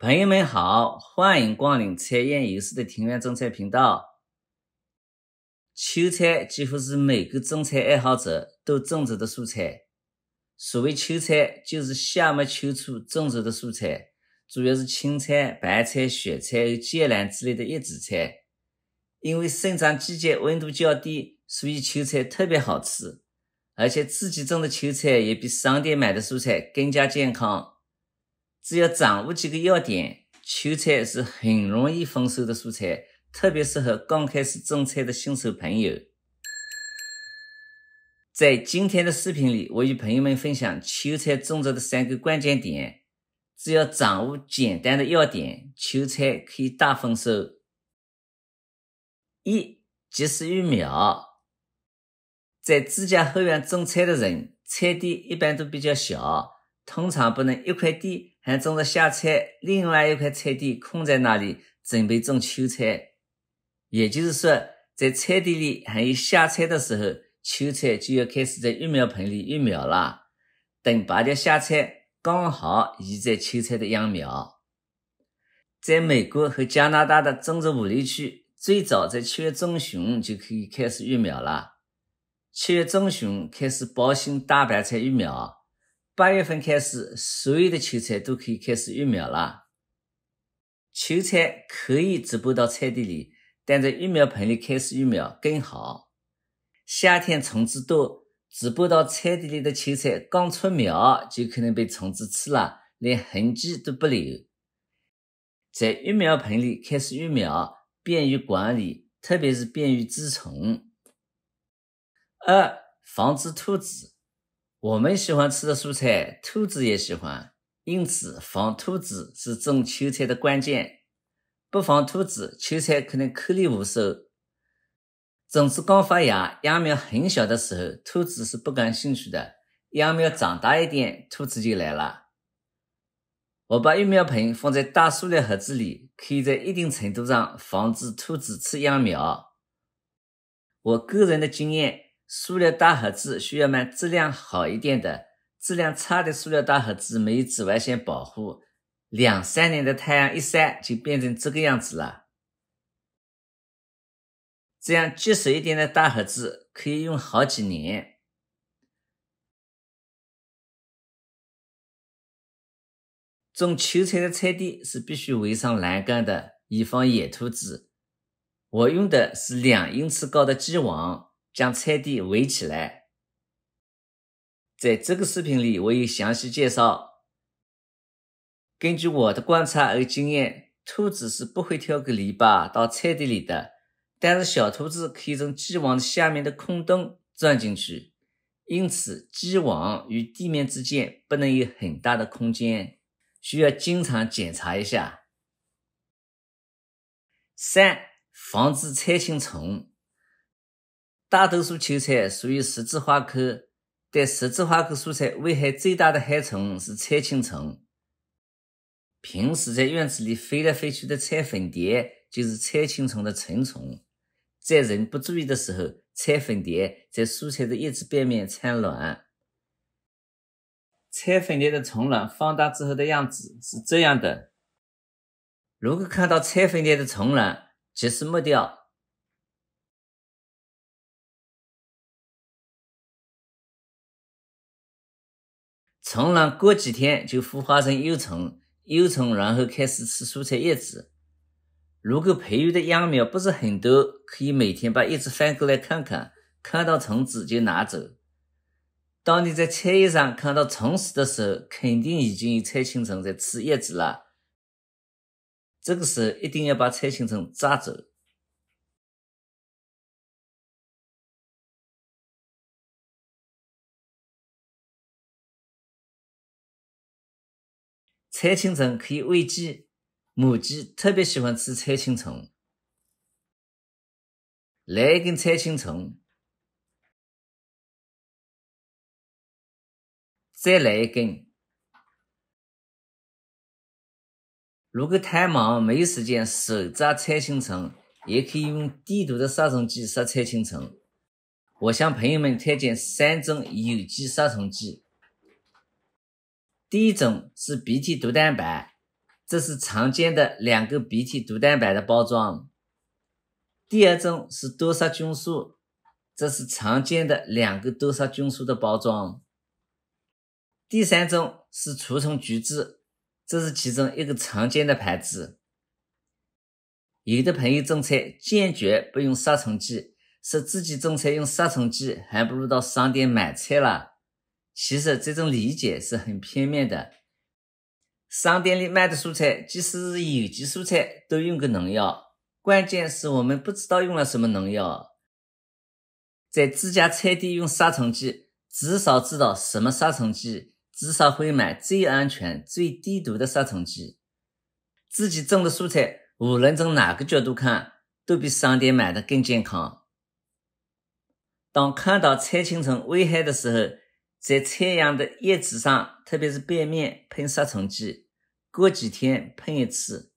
朋友们好，欢迎光临彩燕有事的庭院种菜频道。秋菜几乎是每个种菜爱好者都种植的蔬菜。所谓秋菜，就是夏末秋初种植的蔬菜，主要是青菜、白菜、雪菜和芥蓝之类的叶子菜。因为生长季节温度较低，所以秋菜特别好吃，而且自己种的秋菜也比商店买的蔬菜更加健康。只要掌握几个要点，秋菜是很容易丰收的蔬菜，特别适合刚开始种菜的新手朋友。在今天的视频里，我与朋友们分享秋菜种植的三个关键点。只要掌握简单的要点，秋菜可以大丰收。一、及时育苗。在自家后院种菜的人，菜地一般都比较小。通常不能一块地还种着夏菜，另外一块菜地空在那里准备种秋菜。也就是说，在菜地里还有夏菜的时候，秋菜就要开始在育苗盆里育苗了。等拔掉夏菜，刚好移栽秋菜的秧苗。在美国和加拿大的种植物利区，最早在七月中旬就可以开始育苗了。七月中旬开始包心大白菜育苗。八月份开始，所有的秋菜都可以开始育苗了。秋菜可以直播到菜地里，但在育苗盆里开始育苗更好。夏天虫子多，直播到菜地里的秋菜刚出苗就可能被虫子吃了，连痕迹都不留。在育苗盆里开始育苗，便于管理，特别是便于治虫。二、防止兔子。我们喜欢吃的蔬菜，兔子也喜欢，因此防兔子是种秋菜的关键。不防兔子，秋菜可能颗粒无收。种子刚发芽，秧苗很小的时候，兔子是不感兴趣的。秧苗长大一点，兔子就来了。我把育苗盆放在大塑料盒子里，可以在一定程度上防止兔子吃秧苗。我个人的经验。塑料大盒子需要买质量好一点的，质量差的塑料大盒子没有紫外线保护，两三年的太阳一晒就变成这个样子了。这样结实一点的大盒子可以用好几年。种秋菜的菜地是必须围上栏杆的，以防野兔子。我用的是两英尺高的鸡网。将菜地围起来。在这个视频里，我有详细介绍。根据我的观察和经验，兔子是不会跳个篱笆到菜地里的，但是小兔子可以从鸡网下面的空洞钻进去。因此，鸡网与地面之间不能有很大的空间，需要经常检查一下。三、防止菜青虫。大多数秋菜属于十字花科，但十字花科蔬菜危害最大的害虫是菜青虫。平时在院子里飞来飞去的菜粉蝶就是菜青虫的成虫，在人不注意的时候，菜粉蝶在蔬菜的叶子背面产卵。菜粉蝶的虫卵放大之后的样子是这样的。如果看到菜粉蝶的虫卵，及时抹掉。虫卵过几天就孵化成幼虫，幼虫然后开始吃蔬菜叶子。如果培育的秧苗不是很多，可以每天把叶子翻过来看看，看到虫子就拿走。当你在菜叶上看到虫子的时候，肯定已经有菜青虫在吃叶子了。这个时候一定要把菜青虫抓走。菜青虫可以喂鸡，母鸡特别喜欢吃菜青虫，来一根菜青虫，再来一根。如果太忙没时间手抓菜青虫，也可以用低毒的杀虫剂杀菜青虫。我向朋友们推荐三种有机杀虫剂。第一种是鼻涕毒蛋白，这是常见的两个鼻涕毒蛋白的包装。第二种是多杀菌素，这是常见的两个多杀菌素的包装。第三种是除虫菊酯，这是其中一个常见的牌子。有的朋友种菜坚决不用杀虫剂，说自己种菜用杀虫剂，还不如到商店买菜了。其实这种理解是很片面的。商店里卖的蔬菜，即使是有机蔬菜，都用个农药。关键是我们不知道用了什么农药。在自家菜地用杀虫剂，至少知道什么杀虫剂，至少会买最安全、最低毒的杀虫剂。自己种的蔬菜，无论从哪个角度看，都比商店买的更健康。当看到菜青虫危害的时候，在菜秧的叶子上，特别是背面喷杀虫剂，过几天喷一次。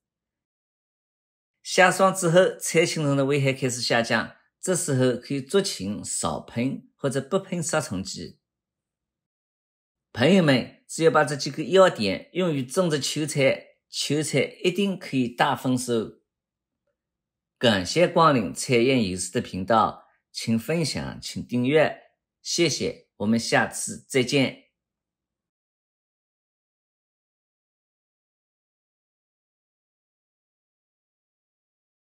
下霜之后，菜青虫的危害开始下降，这时候可以酌情少喷或者不喷杀虫剂。朋友们，只要把这几个要点用于种植秋菜，秋菜一定可以大丰收。感谢光临菜燕有视的频道，请分享，请订阅，谢谢。我们下次再见。